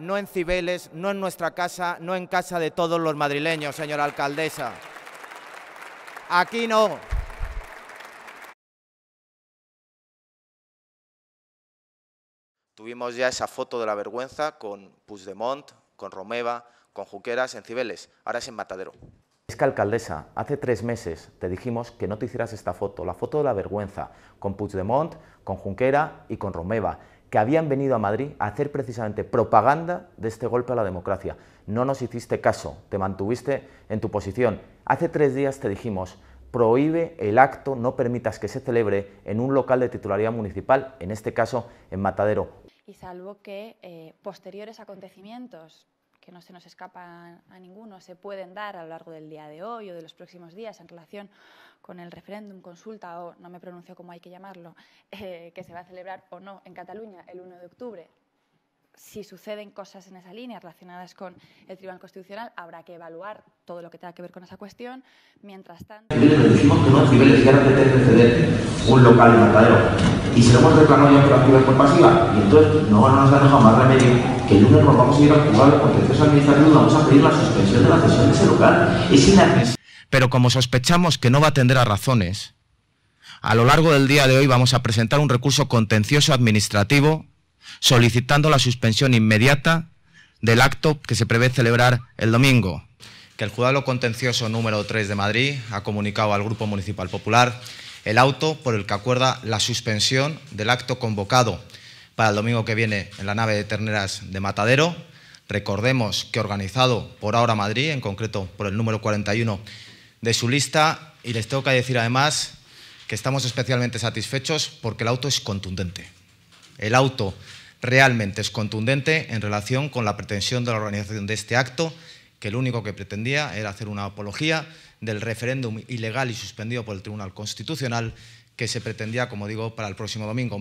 no en Cibeles, no en nuestra casa, no en casa de todos los madrileños, señora alcaldesa. Aquí no. Tuvimos ya esa foto de la vergüenza con Puigdemont, con Romeva, con Junqueras en Cibeles, ahora es en Matadero. Es que, alcaldesa, hace tres meses te dijimos que no te hicieras esta foto, la foto de la vergüenza, con Puigdemont, con Junquera y con Romeva que habían venido a Madrid a hacer precisamente propaganda de este golpe a la democracia. No nos hiciste caso, te mantuviste en tu posición. Hace tres días te dijimos, prohíbe el acto, no permitas que se celebre en un local de titularidad municipal, en este caso en Matadero. Y salvo que eh, posteriores acontecimientos que no se nos escapan a ninguno, se pueden dar a lo largo del día de hoy o de los próximos días en relación con el referéndum, consulta o, no me pronuncio cómo hay que llamarlo, eh, que se va a celebrar o no en Cataluña el 1 de octubre, si suceden cosas en esa línea relacionadas con el Tribunal Constitucional, habrá que evaluar todo lo que tenga que ver con esa cuestión. Mientras tanto. decimos que un local matadero. Y si lo hemos declarado ya por pasiva. Y entonces no nos remedio a ir al vamos a pedir la suspensión de la de Es Pero como sospechamos que no va a atender a razones, a lo largo del día de hoy vamos a presentar un recurso contencioso administrativo solicitando la suspensión inmediata del acto que se prevé celebrar el domingo. Que el juzgado contencioso número 3 de Madrid ha comunicado al Grupo Municipal Popular el auto por el que acuerda la suspensión del acto convocado para el domingo que viene en la nave de terneras de Matadero. Recordemos que organizado por Ahora Madrid, en concreto por el número 41 de su lista, y les tengo que decir además que estamos especialmente satisfechos porque el auto es contundente. El auto realmente es contundente en relación con la pretensión de la organización de este acto, que lo único que pretendía era hacer una apología del referéndum ilegal y suspendido por el Tribunal Constitucional que se pretendía, como digo, para el próximo domingo.